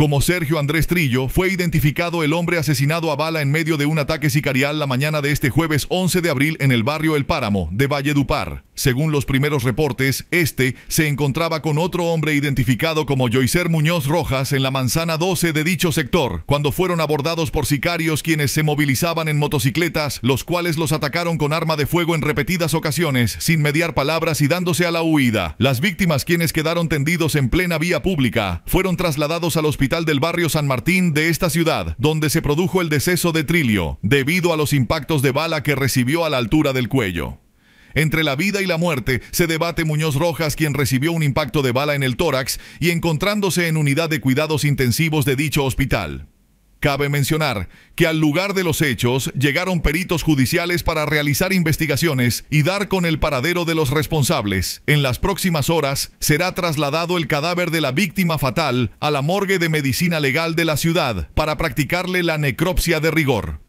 como Sergio Andrés Trillo, fue identificado el hombre asesinado a bala en medio de un ataque sicarial la mañana de este jueves 11 de abril en el barrio El Páramo, de Valledupar. Según los primeros reportes, este se encontraba con otro hombre identificado como Joicer Muñoz Rojas en la manzana 12 de dicho sector, cuando fueron abordados por sicarios quienes se movilizaban en motocicletas, los cuales los atacaron con arma de fuego en repetidas ocasiones, sin mediar palabras y dándose a la huida. Las víctimas, quienes quedaron tendidos en plena vía pública, fueron trasladados al hospital del barrio San Martín de esta ciudad, donde se produjo el deceso de Trilio, debido a los impactos de bala que recibió a la altura del cuello. Entre la vida y la muerte se debate Muñoz Rojas, quien recibió un impacto de bala en el tórax y encontrándose en unidad de cuidados intensivos de dicho hospital. Cabe mencionar que al lugar de los hechos llegaron peritos judiciales para realizar investigaciones y dar con el paradero de los responsables. En las próximas horas será trasladado el cadáver de la víctima fatal a la morgue de medicina legal de la ciudad para practicarle la necropsia de rigor.